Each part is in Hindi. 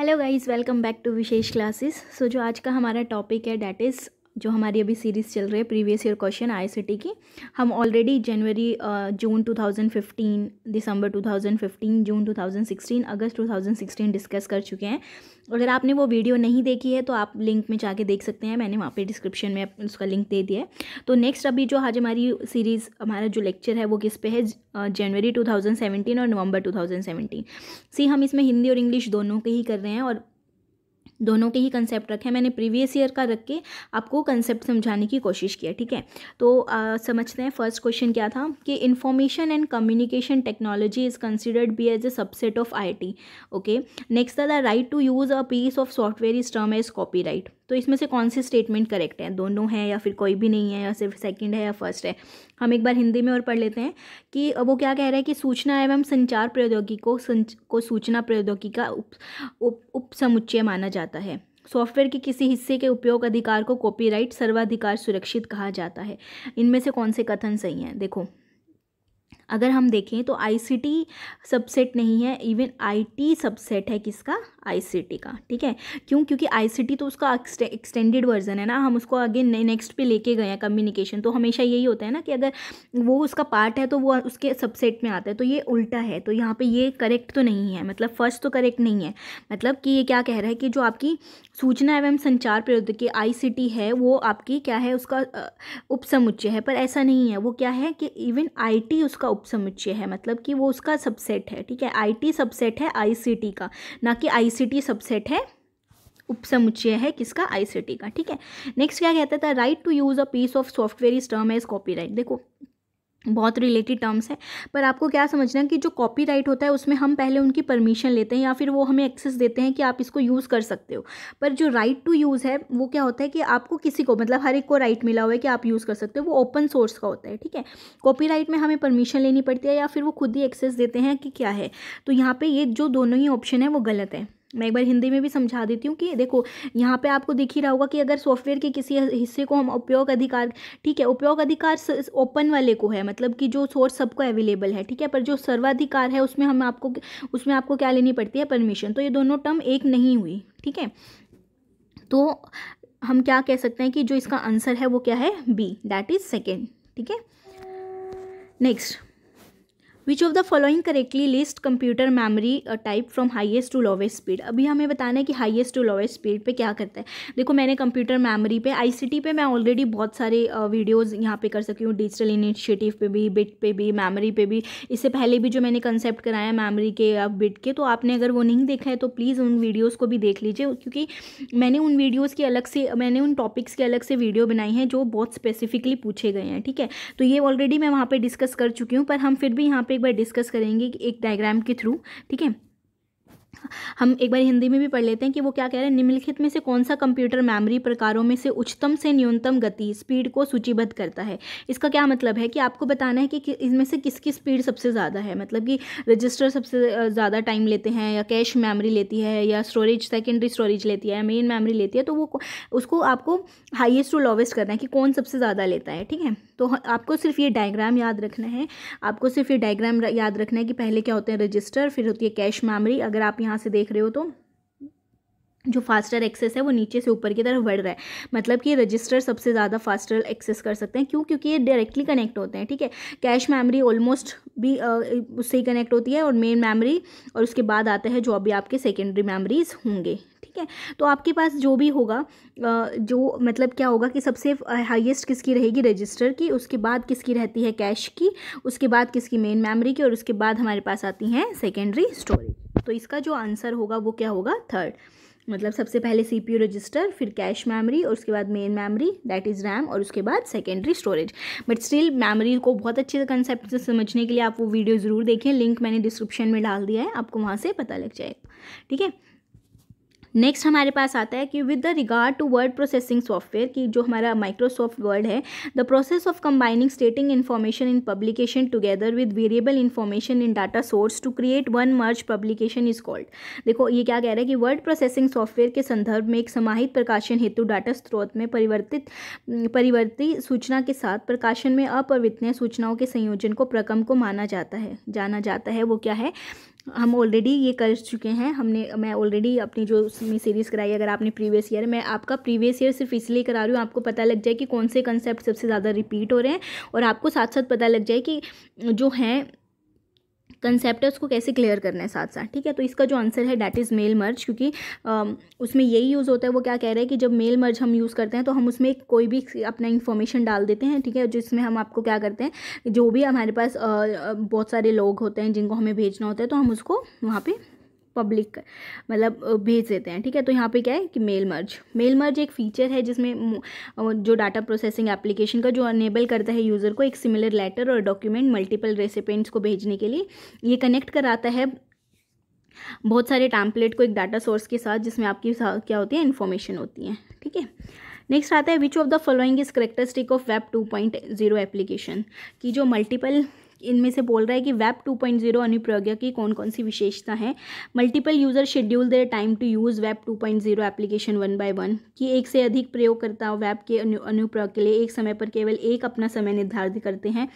hello guys welcome back to Vishesh classes so जो आज का हमारा टॉपिक है डैट इज़ जो हमारी अभी सीरीज़ चल रही है प्रीवियस ईयर क्वेश्चन आईसीटी की हम ऑलरेडी जनवरी जून 2015 दिसंबर 2015 जून 2016 अगस्त 2016 डिस्कस कर चुके हैं अगर आपने वो वीडियो नहीं देखी है तो आप लिंक में जाके देख सकते हैं मैंने वहाँ पे डिस्क्रिप्शन में उसका लिंक दे दिया है तो नेक्स्ट अभी जो आज हमारी सीरीज़ हमारा जो लेक्चर है वो किस पे है जनवरी टू और नवंबर टू सी हम इसमें हिंदी और इंग्लिश दोनों के ही कर रहे हैं और दोनों के ही कंसेप्ट रखे हैं मैंने प्रीवियस ईयर का रख के आपको कंसेप्ट समझाने की कोशिश किया ठीक है तो आ, समझते हैं फर्स्ट क्वेश्चन क्या था कि information and communication technology is considered be as a subset of I okay next था the right to use a piece of software is term as copy तो इसमें से कौन सी स्टेटमेंट करेक्ट है दोनों हैं या फिर कोई भी नहीं है या सिर्फ सेकंड है या फर्स्ट है हम एक बार हिंदी में और पढ़ लेते हैं कि वो क्या कह रहा है कि सूचना एवं संचार प्रौद्योगिकी को संच, को सूचना प्रौद्योगिकी का उप उप समुच्चय माना जाता है जाता है सॉफ्टवेयर के किसी हिस्से के उपयोग अधिकार को कॉपीराइट सर्वाधिकार सुरक्षित कहा जाता है इनमें से कौन से कथन सही हैं देखो अगर हम देखें तो आईसीटी सबसेट नहीं है इवन आईटी सबसेट है किसका आईसीटी का ठीक है क्यों क्योंकि आईसीटी तो उसका एक्सटेंडेड वर्जन है ना हम उसको आगे नेक्स्ट पे लेके गए हैं कम्युनिकेशन तो हमेशा यही होता है ना कि अगर वो उसका पार्ट है तो वो उसके सबसेट में आता है तो ये उल्टा है तो यहाँ पर ये करेक्ट तो नहीं है मतलब फर्स्ट तो करेक्ट नहीं है मतलब कि ये क्या कह रहा है कि जो आपकी सूचना एवं संचार प्रौद्योगिकी आई है वो आपकी क्या है उसका उपसमुच्चय है पर ऐसा नहीं है वो क्या है कि इवन आई उसका उपसमुच्चय है मतलब कि वो उसका सबसेट है ठीक है आई सबसेट है आई का ना कि आई आईसीटी सबसेट है उपसमुच्चय है किसका आईसीटी का ठीक है नेक्स्ट क्या कहता था right to use a piece of software is term है एज कॉपी देखो बहुत रिलेटेड टर्म्स है पर आपको क्या समझना है कि जो कॉपीराइट होता है उसमें हम पहले उनकी परमिशन लेते हैं या फिर वो हमें एक्सेस देते हैं कि आप इसको यूज़ कर सकते हो पर जो राइट टू यूज़ है वो क्या होता है कि आपको किसी को मतलब हर एक को राइट मिला हुआ है कि आप यूज़ कर सकते हो वो ओपन सोर्स का होता है ठीक है कॉपी में हमें परमिशन लेनी पड़ती है या फिर वो खुद ही एक्सेस देते हैं कि क्या है तो यहाँ पर ये जो दोनों ही ऑप्शन है वो गलत है मैं एक बार हिंदी में भी समझा देती हूँ कि देखो यहाँ पे आपको दिख ही रहा होगा कि अगर सॉफ्टवेयर के किसी हिस्से को हम उपयोग अधिकार ठीक है उपयोग अधिकार ओपन वाले को है मतलब कि जो सोर्स सबको अवेलेबल है ठीक है पर जो सर्वाधिकार है उसमें हम आपको उसमें आपको क्या लेनी पड़ती है परमिशन तो ये दोनों टर्म एक नहीं हुई ठीक है तो हम क्या कह सकते हैं कि जो इसका आंसर है वो क्या है बी दैट इज़ सेकेंड ठीक है next which of the following correctly list computer memory type from highest to lowest speed अभी हमें बताना है कि हाईएस्ट टू लोवेस्ट स्पीड पे क्या करता है देखो मैंने कंप्यूटर मेमोरी पे आईसीटी पे मैं ऑलरेडी बहुत सारे वीडियोस uh, यहाँ पे कर सकी हूँ डिजिटल इनिशिएटिव पे भी बिट पे भी मेमोरी पे भी इससे पहले भी जो मैंने कंसेप्ट कराया मेमोरी के या uh, बिट के तो आपने अगर वो नहीं देखा है तो प्लीज़ उन वीडियोज़ को भी देख लीजिए क्योंकि मैंने उन वीडियोज़ की अलग से मैंने उन टॉपिक्स की अलग से वीडियो बनाई हैं जो बहुत स्पेसिफिकली पूछे गए हैं ठीक है तो ये ऑलरेडी मैं वहाँ पर डिस्कस कर चुकी हूँ पर हम फिर भी यहाँ पर एक बार डिस्कस करेंगे एक डायग्राम के थ्रू ठीक है हम एक बार हिंदी में भी पढ़ लेते हैं कि वो क्या कह रहे हैं निम्नलिखित में से कौन सा कंप्यूटर मेमोरी प्रकारों में से उच्चतम से न्यूनतम गति स्पीड को सूचीबद्ध करता है इसका क्या मतलब है कि आपको बताना है कि, इसमें से किसकी स्पीड सबसे ज़्यादा है मतलब कि रजिस्टर सबसे ज़्यादा टाइम लेते हैं या कैश मेमोरी लेती है या स्टोरेज सेकेंडरी स्टोरेज लेती है मेन मेमोरी लेती है तो वो उसको आपको हाइएस्ट टू लोवेस्ट करना है कि कौन सबसे ज़्यादा लेता है ठीक है तो आपको सिर्फ ये डायग्राम याद रखना है आपको सिर्फ ये डायग्राम याद रखना है कि पहले क्या होते हैं रजिस्टर फिर होती है कैश मेमोरी अगर आप यहाँ से देख देख रहे हो तो जो फास्टर एक्सेस है वो नीचे से ऊपर की तरफ बढ़ रहा है मतलब कि रजिस्टर सबसे ज़्यादा फास्टर एक्सेस कर सकते हैं क्यों क्योंकि ये डायरेक्टली कनेक्ट होते हैं ठीक है कैश मेमोरी ऑलमोस्ट भी उससे ही कनेक्ट होती है और मेन मेमोरी और उसके बाद आता है जो अभी आपके सेकेंडरी मेमोरीज होंगे ठीक है तो आपके पास जो भी होगा जो मतलब क्या होगा कि सबसे हाइएस्ट किसकी रहेगी रजिस्टर की उसके बाद किसकी रहती है कैश की उसके बाद किसकी मेन मेमोरी की और उसके बाद हमारे पास आती हैं सेकेंडरी स्टोरेज तो इसका जो आंसर होगा वो क्या होगा थर्ड मतलब सबसे पहले सी पी रजिस्टर फिर कैश मेमोरी और उसके बाद main memory that is RAM और उसके बाद secondary storage but still memory को बहुत अच्छे से कंसेप्ट से समझने के लिए आप वो वीडियो ज़रूर देखें लिंक मैंने डिस्क्रिप्शन में डाल दिया है आपको वहाँ से पता लग जाएगा ठीक है नेक्स्ट हमारे पास आता है कि with the regard to word processing software की जो हमारा माइक्रोसॉफ्ट वर्ड है the process of combining stating information in publication together with variable information in data source to create one merge publication is called देखो ये क्या कह रहा है कि वर्ड प्रोसेसिंग सॉफ्टवेयर के संदर्भ में एक समाहित प्रकाशन हेतु डाटा स्रोत में परिवर्तित परिवर्तित सूचना के साथ प्रकाशन में अपवित्य सूचनाओं के संयोजन को प्रकम को माना जाता है जाना जाता है वो क्या है हम ऑलरेडी ये कर चुके हैं हमने मैं ऑलरेडी अपनी जो उसमें सीरीज़ कराई अगर आपने प्रीवियस ईयर मैं आपका प्रीवियस ईयर सिर्फ इसलिए करा रही हूँ आपको पता लग जाए कि कौन से कंसेप्ट सबसे ज़्यादा रिपीट हो रहे हैं और आपको साथ साथ पता लग जाए कि जो हैं कंसेप्ट है उसको कैसे क्लियर करना है साथ साथ ठीक है तो इसका जो आंसर है डैट इज़ मेल मर्ज क्योंकि आ, उसमें यही यूज़ होता है वो क्या कह रहे हैं कि जब मेल मर्ज हम यूज़ करते हैं तो हम उसमें कोई भी अपना इन्फॉर्मेशन डाल देते हैं ठीक है जिसमें हम आपको क्या करते हैं जो भी हमारे पास आ, बहुत सारे लोग होते हैं जिनको हमें भेजना होता है तो हम उसको वहाँ पर पब्लिक मतलब भेज देते हैं ठीक है तो यहाँ पे क्या है कि मेल मर्ज मेल मर्ज एक फ़ीचर है जिसमें जो डाटा प्रोसेसिंग एप्लीकेशन का जो अनेबल करता है यूज़र को एक सिमिलर लेटर और डॉक्यूमेंट मल्टीपल रेसिपेंट्स को भेजने के लिए ये कनेक्ट कराता है बहुत सारे टैम्पलेट को एक डाटा सोर्स के साथ जिसमें आपकी क्या होती है इन्फॉर्मेशन होती है ठीक है नेक्स्ट आता है which of the following is characteristic of web two point zero application कि जो मल्टीपल इनमें से बोल रहा है कि वेब 2.0 पॉइंट जीरो अनुप्रयोग की कौन कौन सी विशेषता है multiple user schedule there time to use web 2.0 point zero application one by one कि एक से अधिक प्रयोगकर्ता वेब के अनुप्रयोग के लिए एक समय पर केवल एक अपना समय निर्धारित करते हैं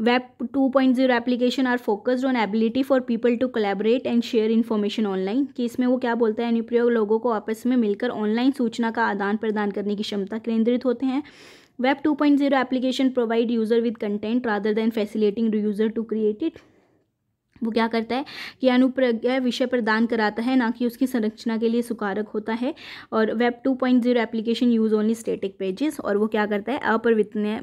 web 2.0 application are focused on ability for people to collaborate and share information online कि इसमें वो क्या बोलता है अनुप्रयोग लोगों को आपस में मिलकर ऑनलाइन सूचना का आदान प्रदान करने की क्षमता केंद्रित होते हैं Web 2.0 zero application provide user with content rather than facilitating user to create it वो क्या करता है कि अनुप्रज्ञा विषय प्रदान कराता है ना कि उसकी संरचना के लिए सुकारक होता है और web 2.0 application use only static pages और वो क्या करता है अपरिवर्तनीय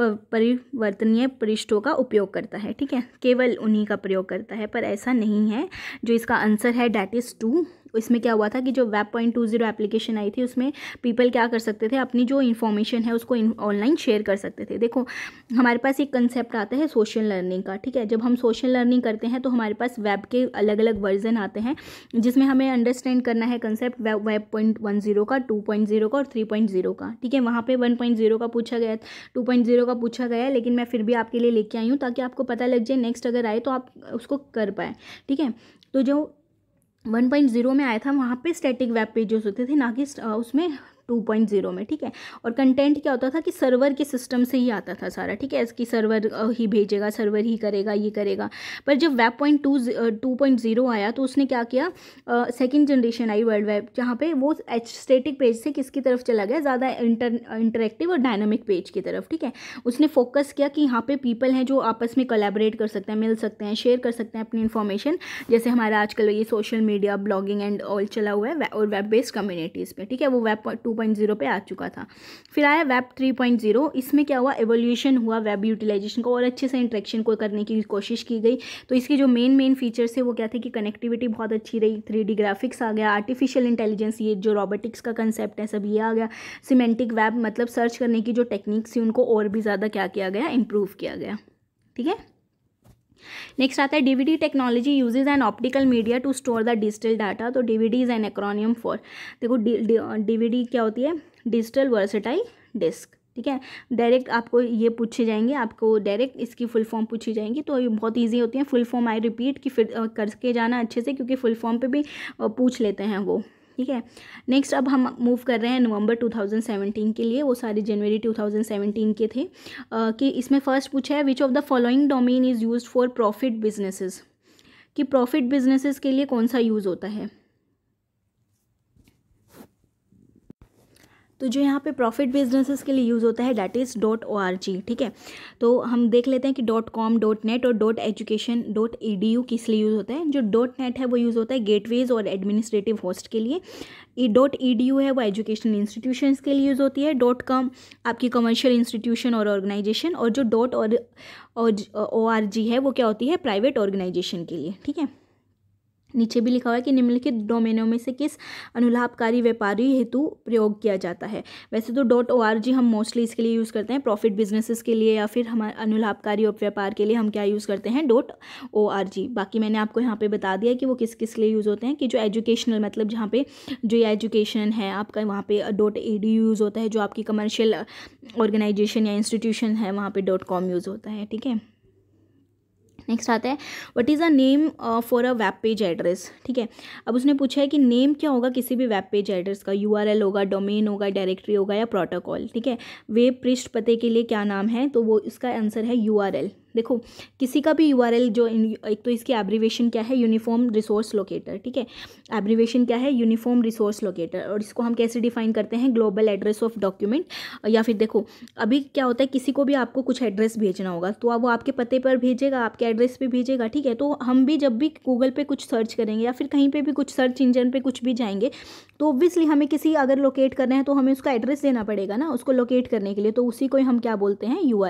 परिवर्तनीय पृष्ठों का उपयोग करता है ठीक है केवल उन्हीं का प्रयोग करता है पर ऐसा नहीं है जो इसका आंसर है डैट इज़ टू इसमें क्या हुआ था कि जो web point two zero application आई थी उसमें पीपल क्या कर सकते थे अपनी जो इन्फॉर्मेशन है उसको ऑनलाइन शेयर कर सकते थे देखो हमारे पास एक कंसेप्ट आता है सोशल लर्निंग का ठीक है जब हम सोशल लर्निंग करते हैं तो हमारे पास वेब के अलग अलग वर्जन आते हैं जिसमें हमें अंडरस्टैंड करना है concept web point one zero का टू पॉइंट जीरो का और थ्री पॉइंट जीरो का ठीक है वहाँ पे वन पॉइंट जीरो का पूछा गया टू पॉइंट जीरो का पूछा गया है लेकिन मैं फिर भी आपके लिए लेके आई हूँ ताकि आपको पता लग जाए नेक्स्ट अगर आए तो आप उसको कर पाए ठीक है तो जो 1.0 में आया था वहाँ पे स्टैटिक वेब पेजेस होते थे ना कि उसमें 2.0 में ठीक है और कंटेंट क्या होता था कि सर्वर के सिस्टम से ही आता था सारा ठीक है इसकी सर्वर ही भेजेगा सर्वर ही करेगा ये करेगा पर जब वेब पॉइंट टू टू आया तो उसने क्या किया सेकेंड जनरेशन आई वर्ल्ड वेब जहाँ पे वो एच स्टेटिक पेज से किसकी तरफ चला गया ज़्यादा इंटर इंटरेक्टिव और डायनामिक पेज की तरफ ठीक है उसने फोकस किया कि यहाँ पे पीपल हैं जो आपस में कलेबरेट कर सकते हैं मिल सकते हैं शेयर कर सकते हैं अपनी इन्फॉर्मेशन जैसे हमारा आजकल ये social media blogging and all चला हुआ है और वेब बेस्ड कम्युनिटीज़ पर ठीक है वो वेब टू पॉइंट जीरो पर आ चुका था फिर आया वेब थ्री पॉइंट जीरो इसमें क्या हुआ एवोल्यूशन हुआ वेब यूटिलाइजेशन को और अच्छे से इंट्रेक्शन को करने की कोशिश की गई तो इसके जो मेन मेन फीचर्स है वो क्या थे कि कनेक्टिविटी बहुत अच्छी रही थ्री ग्राफिक्स आ गया आर्टिफिशियल इंटेलिजेंस ये जो रॉबोटिक्स का कंसेप्ट है सब ये आ गया सीमेंटिक वेब मतलब सर्च करने की जो टेक्निक्स थी उनको और भी ज़्यादा क्या किया गया इम्प्रूव किया गया ठीक है नेक्स्ट आता है DVD technology uses an optical media to store the digital data तो DVD is an acronym for देखो डीवीडी क्या होती है डिजिटल वर्सेटाइल डिस्क ठीक है डायरेक्ट आपको ये पूछे जाएंगे आपको डायरेक्ट इसकी फुल फॉर्म पूछी जाएंगी तो ये बहुत ईजी होती है फुल फॉर्म आई रिपीट कि फिर करके जाना अच्छे से क्योंकि फुल फॉर्म पे भी पूछ लेते हैं वो ठीक है नेक्स्ट अब हम मूव कर रहे हैं नवंबर 2017 के लिए वो सारे जनवरी 2017 के थे आ, कि इसमें फर्स्ट पूछा है which of the following domain is use for profit businesses कि प्रॉफिट बिजनेसेस के लिए कौन सा यूज़ होता है तो जो यहाँ पे प्रॉफिट बिजनेसेस के लिए यूज़ होता है that is dot O R G ठीक है तो हम देख लेते हैं कि डॉट कॉम डॉट नेट और dot education dot E D U किस लिए यूज़ होता है जो डॉट नेट है वो यूज़ होता है गेटवेज और एडमिनिस्ट्रेटिव होस्ट के लिए E dot E D U है वो एजुकेशनल इंस्टीट्यूशन के लिए यूज़ होती है डॉट कॉम आपकी कमर्शियल इंस्टीट्यूशन और ऑर्गेनाइजेशन और जो डॉट और ओ आर जी है वो क्या होती है प्राइवेट ऑर्गेनाइजेशन के लिए ठीक है नीचे भी लिखा हुआ है कि निम्नलिखित डोमेनों में से किस अनुलाभकारी व्यापारी हेतु प्रयोग किया जाता है वैसे तो डॉट ओ आर जी हम मोस्टली इसके लिए यूज़ करते हैं प्रॉफिट बिजनेसेस के लिए या फिर हमारे अनुलाभकारी व्यापार के लिए हम क्या यूज़ करते हैं डॉट ओ आर जी बाकी मैंने आपको यहाँ पे बता दिया कि वो किस किस लिए यूज़ होते हैं कि जो एजुकेशनल मतलब जहाँ पर जो एजुकेशन है आपका वहाँ पर डॉट ए डी यूज़ होता है जो आपकी कमर्शियल ऑर्गेनाइजेशन या इंस्टीट्यूशन है वहाँ पर डॉट कॉम यूज़ होता है ठीक है नेक्स्ट आता है what is a name for a web page address ठीक है अब उसने पूछा है कि नेम क्या होगा किसी भी वेब पेज एड्रेस का यू होगा डोमेन होगा डायरेक्टरी होगा या प्रोटोकॉल ठीक है वेब पृष्ठ पते के लिए क्या नाम है तो वो इसका आंसर है यू देखो किसी का भी यू जो एक तो इसकी एब्रीवेशन क्या है यूनिफॉर्म रिसोर्स लोकेटर ठीक है एब्रीवेशन क्या है यूनिफॉर्म रिसोर्स लोकेटर और इसको हम कैसे डिफाइन करते हैं ग्लोबल एड्रेस ऑफ डॉक्यूमेंट या फिर देखो अभी क्या होता है किसी को भी आपको कुछ एड्रेस भेजना होगा तो आप वो आपके पते पर भेजेगा आपके एड्रेस पर भेजेगा ठीक है तो हम भी जब भी गूगल पर कुछ सर्च करेंगे या फिर कहीं पर भी कुछ सर्च इंजन पर कुछ भी जाएंगे तो ऑब्वियसली हमें किसी अगर लोकेट करना है तो हमें उसका एड्रेस देना पड़ेगा ना उसको लोकेट करने के लिए तो उसी को हम क्या बोलते हैं यू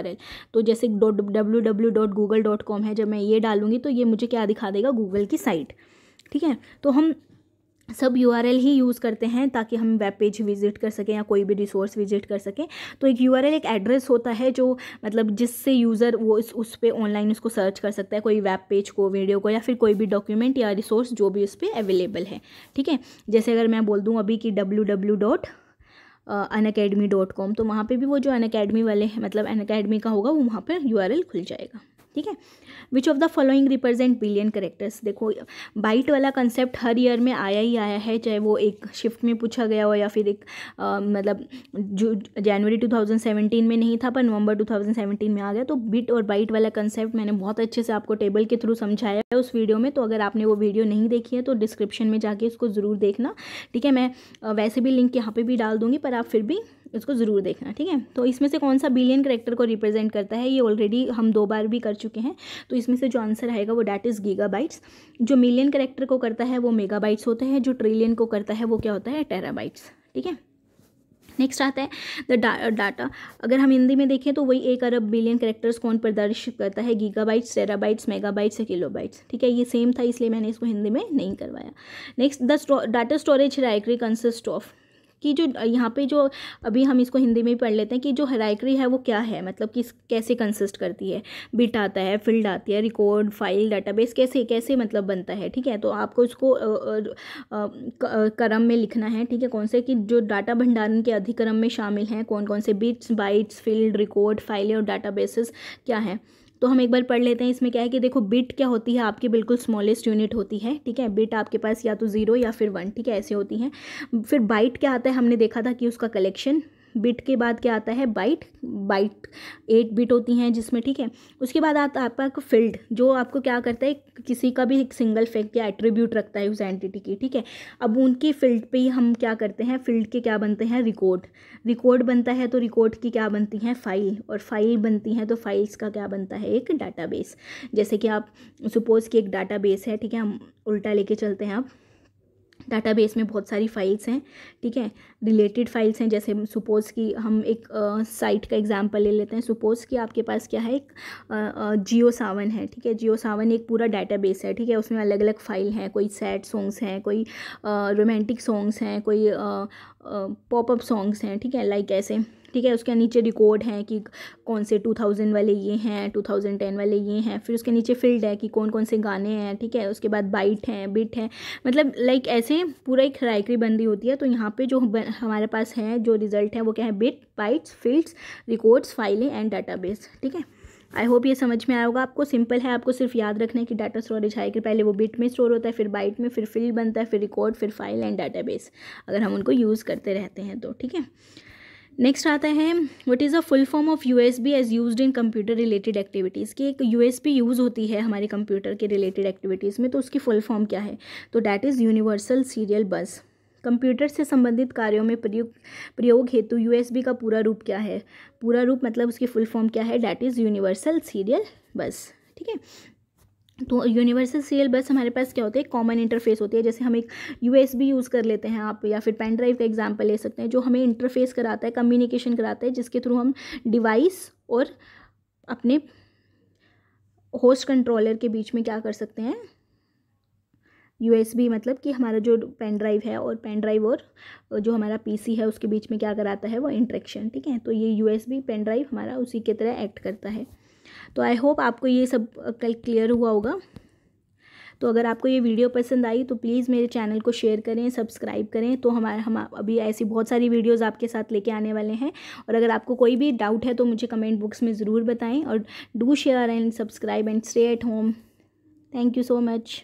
तो जैसे W W dot Google dot com है जब मैं ये डालूंगी तो ये मुझे क्या दिखा देगा गूगल की साइट ठीक है तो हम सब यू ही यूज़ करते हैं ताकि हम वेब पेज विज़िट कर सकें या कोई भी रिसोर्स विज़िट कर सकें तो एक यू एक एड्रेस होता है जो मतलब जिससे यूज़र वो इस उस पर ऑनलाइन उसको सर्च कर सकता है कोई वेब पेज को वीडियो को या फिर कोई भी डॉक्यूमेंट या रिसोर्स जो भी उस पर अवेलेबल है ठीक है जैसे अगर मैं बोल दूँ अभी कि W W dot Unacademy dot com तो वहाँ पर भी वो जो अन अकेडमी वाले हैं मतलब अन अकेडमी का होगा वो वहाँ पर यू आर एल खुल जाएगा ठीक है which of the following represent billion characters देखो बाइट वाला कंसेप्ट हर ईयर में आया ही आया है चाहे वो एक शिफ्ट में पूछा गया हो या फिर एक आ, मतलब जो जनवरी 2017 में नहीं था पर नवंबर 2017 में आ गया तो बिट और बाइट वाला कंसेप्ट मैंने बहुत अच्छे से आपको टेबल के थ्रू समझाया है उस वीडियो में तो अगर आपने वो वीडियो नहीं देखी है तो डिस्क्रिप्शन में जाके उसको ज़रूर देखना ठीक है मैं वैसे भी लिंक यहाँ पर भी डाल दूँगी पर आप फिर भी उसको ज़रूर देखना ठीक है तो इसमें से कौन सा बिलियन करेक्टर को रिप्रेजेंट करता है ये ऑलरेडी हम दो बार भी कर चुके हैं तो इसमें से जो आंसर आएगा वो डैट इज़ गीगा जो मिलियन करेक्टर को करता है वो बाइट्स होते हैं जो ट्रिलियन को करता है वो क्या होता है बाइट्स ठीक है नेक्स्ट आता है द डाटा अगर हम हिंदी में देखें तो वही एक अरब बिलियन करेक्टर्स कौन प्रदर्शित करता है गीगाबाइट्स टेराबाइट्स मेगाबाइट्स या किलोबाइट्स ठीक है ये सेम था इसलिए मैंने इसको हिंदी में नहीं करवाया next the data storage hierarchy consist of कि जो यहाँ पे जो अभी हम इसको हिंदी में पढ़ लेते हैं कि जो हराइक्री है वो क्या है मतलब कि कैसे कंसिस्ट करती है बिट आता है फील्ड आती है रिकॉर्ड फाइल डाटाबेस कैसे कैसे मतलब बनता है ठीक है तो आपको इसको क्रम में लिखना है ठीक है कौन से कि जो डाटा भंडारण के अधिक्रम में शामिल हैं कौन कौन से बिट्स बाइट्स फील्ड रिकॉर्ड फाइलें और डाटा क्या हैं तो हम एक बार पढ़ लेते हैं इसमें क्या है कि देखो बिट क्या होती है आपकी बिल्कुल स्मॉलेस्ट यूनिट होती है ठीक है बिट आपके पास या तो ज़ीरो या फिर वन ठीक है ऐसे होती हैं फिर बाइट क्या आता है हमने देखा था कि उसका कलेक्शन बिट के बाद क्या आता है बाइट बाइट एट बिट होती हैं जिसमें ठीक है उसके बाद आता है आपका फील्ड जो आपको क्या करता है किसी का भी एक सिंगल फैक्ट या एट्रीब्यूट रखता है उस एंटिटी की ठीक है अब उनकी फील्ड पे ही हम क्या करते हैं फील्ड के क्या बनते हैं रिकॉर्ड रिकॉर्ड बनता है तो रिकॉर्ड की क्या बनती हैं फाइल और फाइल बनती हैं तो फाइल्स का क्या बनता है एक डाटा जैसे कि आप सपोज़ कि एक डाटा है ठीक है हम उल्टा लेके चलते हैं आप डाटाबेस में बहुत सारी फाइल्स हैं ठीक है रिलेटेड फाइल्स हैं जैसे सपोज़ कि हम एक साइट का एग्जांपल ले लेते हैं सपोज़ कि आपके पास क्या है एक जियो सावन है ठीक है जियो सावन एक पूरा डाटाबेस है ठीक है उसमें अलग अलग फ़ाइल हैं कोई सैड सॉन्ग्स हैं कोई रोमांटिक सॉन्ग्स हैं कोई पॉपअप सॉन्ग्स हैं ठीक है लाइक ऐसे ठीक है उसके नीचे रिकॉर्ड हैं कि कौन से 2000 वाले ये हैं 2010 वाले ये हैं फिर उसके नीचे फील्ड है कि कौन कौन से गाने हैं ठीक है उसके बाद बाइट हैं बिट हैं मतलब लाइक ऐसे पूरा एक राइकरी बंदी होती है तो यहाँ पे जो हमारे पास है जो रिज़ल्ट है वो क्या है बिट बाइट्स फील्ड्स रिकॉर्ड्स फाइलें एंड बेस ठीक है आई होप ये समझ में आया होगा आपको सिंपल है आपको सिर्फ याद रखना है कि डाटा स्टोरेज है कि पहले वो बिट में स्टोर होता है फिर बाइट में फिर फील्ड बनता है फिर रिकॉर्ड फिर फाइल एंड डाटाबेस अगर हम उनको यूज़ करते रहते हैं तो ठीक है नेक्स्ट आता है what is a full form of U S B as use in computer related activities की एक यू एस बी यूज़ होती है हमारे कंप्यूटर के रिलेटेड एक्टिविटीज़ में तो उसकी फुल फॉर्म क्या है तो that is universal serial bus computer से संबंधित कार्यों में प्रयोग प्रयोग हेतु यू का पूरा रूप क्या है पूरा रूप मतलब उसकी फुल फॉर्म क्या है डैट इज़ यूनिवर्सल सीरियल बस ठीक है तो यूनिवर्सल सीरियल बस हमारे पास क्या होते हैं कॉमन इंटरफेस होती है जैसे हम एक यू यूज़ कर लेते हैं आप या फिर पेन ड्राइव का एग्जाम्पल ले सकते हैं जो हमें इंटरफेस कराता है कम्युनिकेशन कराता है जिसके थ्रू हम डिवाइस और अपने होस्ट कंट्रोलर के बीच में क्या कर सकते हैं यूएसबी मतलब कि हमारा जो पेन ड्राइव है और पेन ड्राइव और जो हमारा पीसी है उसके बीच में क्या कराता है वो इंट्रेक्शन ठीक है तो ये यूएसबी पेन ड्राइव हमारा उसी के तरह एक्ट करता है तो आई होप आपको ये सब कल क्लियर हुआ होगा तो अगर आपको ये वीडियो पसंद आई तो प्लीज़ मेरे चैनल को शेयर करें सब्सक्राइब करें तो हमारे हम अभी ऐसी बहुत सारी वीडियोज़ आपके साथ लेके आने वाले हैं और अगर आपको कोई भी डाउट है तो मुझे कमेंट बॉक्स में ज़रूर बताएं और do share and subscribe and stay at home thank you so much